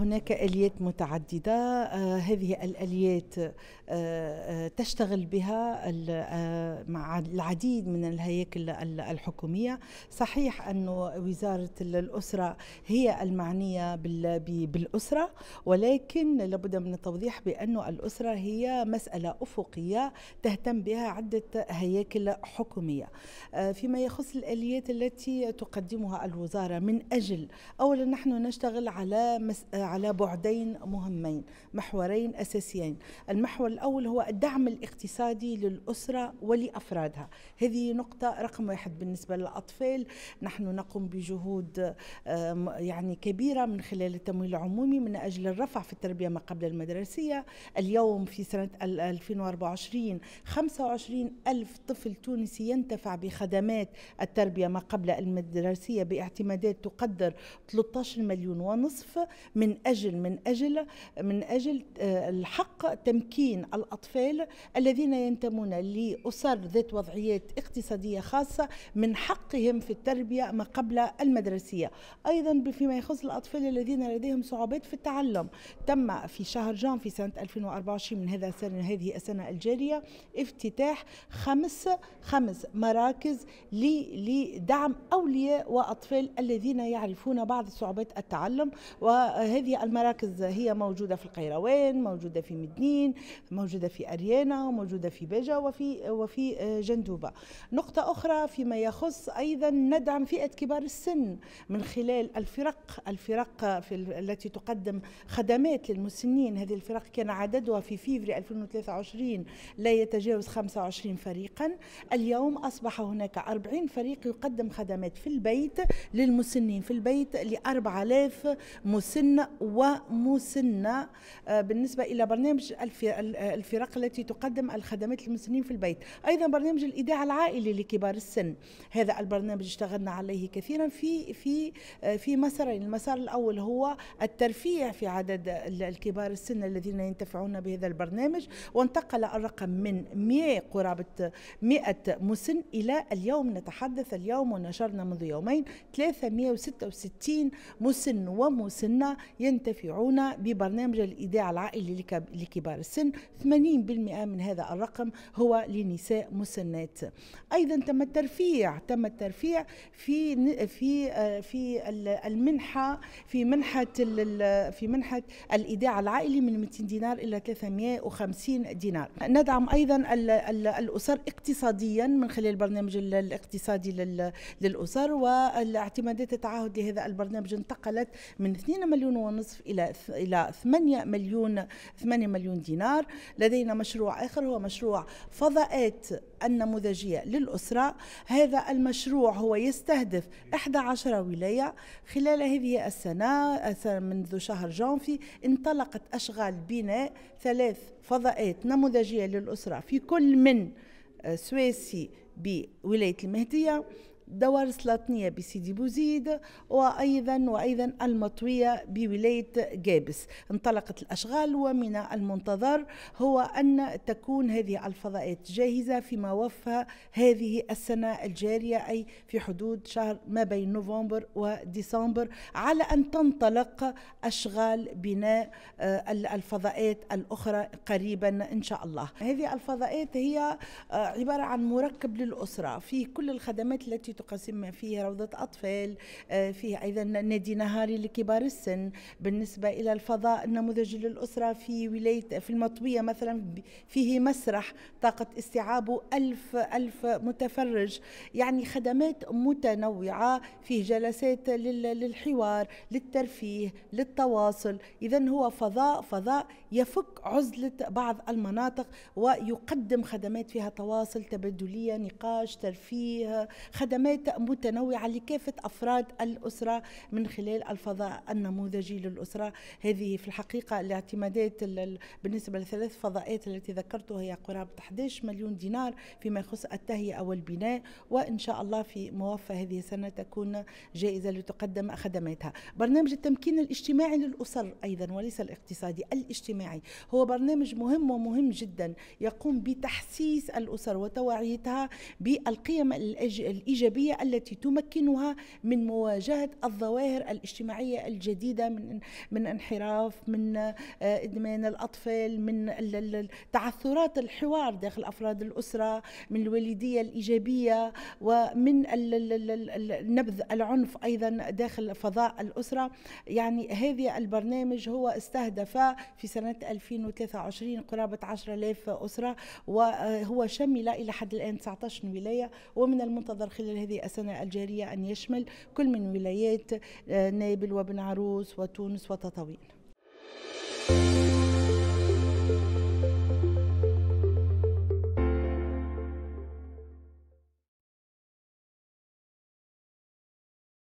هناك اليات متعدده آه، هذه الاليات آه، آه، تشتغل بها مع العديد من الهياكل الحكوميه صحيح أن وزاره الاسره هي المعنيه بالاسره ولكن لابد من التوضيح بأن الاسره هي مساله افقيه تهتم بها عده هياكل حكوميه فيما يخص الاليات التي تقدمها الوزاره من اجل اولا نحن نشتغل على على بعدين مهمين محورين أساسيين المحور الأول هو الدعم الاقتصادي للأسرة ولأفرادها هذه نقطة رقم واحد بالنسبة للأطفال نحن نقوم بجهود يعني كبيرة من خلال التمويل العمومي من أجل الرفع في التربية ما قبل المدرسية اليوم في سنة 2024 25 ألف طفل تونسي ينتفع بخدمات التربية ما قبل المدرسية باعتمادات تقدر 13 مليون ونصف من اجل من اجل من اجل آه، الحق تمكين الاطفال الذين ينتمون لاسر ذات وضعيات اقتصاديه خاصه من حقهم في التربيه ما قبل المدرسيه ايضا فيما يخص الاطفال الذين لديهم صعوبات في التعلم تم في شهر جان في سنه 2024 من هذا السنه هذه السنه الجاريه افتتاح خمس خمس مراكز لدعم اولياء واطفال الذين يعرفون بعض صعوبات التعلم وهذه هذه المراكز هي موجودة في القيروان موجودة في مدنين موجودة في أريانا موجودة في بيجا وفي, وفي آه، جندوبة نقطة أخرى فيما يخص أيضا ندعم فئة كبار السن من خلال الفرق الفرق في التي تقدم خدمات للمسنين هذه الفرق كان عددها في فيفري 2023 لا يتجاوز 25 فريقا اليوم أصبح هناك 40 فريق يقدم خدمات في البيت للمسنين في البيت ل 4000 مسن ومسنة آه، بالنسبة إلى برنامج آه، الفرق التي تقدم الخدمات للمسنين في البيت أيضا برنامج الإيداع العائلي لكبار السن هذا البرنامج اشتغلنا عليه كثيرا في في آه، في مسارين المسار الأول هو الترفيع في عدد الكبار السن الذين ينتفعون بهذا البرنامج وانتقل الرقم من 100 قرابة 100 مسن إلى اليوم نتحدث اليوم ونشرنا منذ يومين 366 مسن ومسنة ينتفعون ببرنامج الإيداع العائلي لكبار السن 80% من هذا الرقم هو لنساء مسنات أيضا تم الترفيع تم الترفيع في في آه، في المنحة في منحة في منحة الإيداع العائلي من 200 دينار إلى 350 دينار ندعم أيضا الأسر اقتصاديا من خلال البرنامج الاقتصادي للأسر والاعتمادات التعهد لهذا البرنامج انتقلت من 2 مليون ونصف إلى إلى 8 مليون 8 مليون دينار لدينا مشروع آخر هو مشروع فضاءات النموذجية للأسرة هذا المشروع هو يستهدف 11 ولاية خلال هذه السنة منذ شهر جانفي انطلقت أشغال بناء ثلاث فضاءات نموذجية للأسرة في كل من آه، سويسي بولاية المهدية دوار سلاطنية بسيدي بوزيد وأيضا وأيضا المطوية بولاية جابس انطلقت الأشغال ومن المنتظر هو أن تكون هذه الفضاءات جاهزة فيما وفى هذه السنة الجارية أي في حدود شهر ما بين نوفمبر وديسمبر على أن تنطلق أشغال بناء آه، الفضاءات الأخرى قريبا إن شاء الله هذه الفضاءات هي آه، عبارة عن مركب للأسرة في كل الخدمات التي تقسم فيه روضة أطفال آه، فيه أيضا نادي نهاري لكبار السن بالنسبة إلى الفضاء النموذج للأسرة في ولاية في المطوية مثلا فيه مسرح طاقة استيعابه ألف ألف متفرج يعني خدمات متنوعة فيه جلسات للحوار للترفيه للتواصل إذا هو فضاء فضاء يفك عزلة بعض المناطق ويقدم خدمات فيها تواصل تبادلية نقاش ترفيه خدمات خدمات متنوعة لكافة أفراد الأسرة من خلال الفضاء النموذجي للأسرة هذه في الحقيقة الاعتمادات بالنسبة لثلاث فضاءات التي ذكرتها هي قرابة 11 مليون دينار فيما يخص التهيئة والبناء وإن شاء الله في موفى هذه السنة تكون جائزة لتقدم خدماتها برنامج التمكين الاجتماعي للأسر أيضا وليس الاقتصادي الاجتماعي هو برنامج مهم ومهم جدا يقوم بتحسيس الأسر وتوعيتها بالقيم الإيجابية الايجابيه التي تمكنها من مواجهه الظواهر الاجتماعيه الجديده من من انحراف من آه، ادمان الاطفال من تعثرات الحوار داخل افراد الاسره من الوالديه الايجابيه ومن نبذ العنف ايضا داخل فضاء الاسره يعني هذه البرنامج هو استهدف في سنه 2023 قرابه 10000 اسره وهو آه، شمل الى حد الان 19 ولايه ومن المنتظر خلال هذه السنة الجارية أن يشمل كل من ولايات آه، نابل وبن عروس وتونس وتطاوين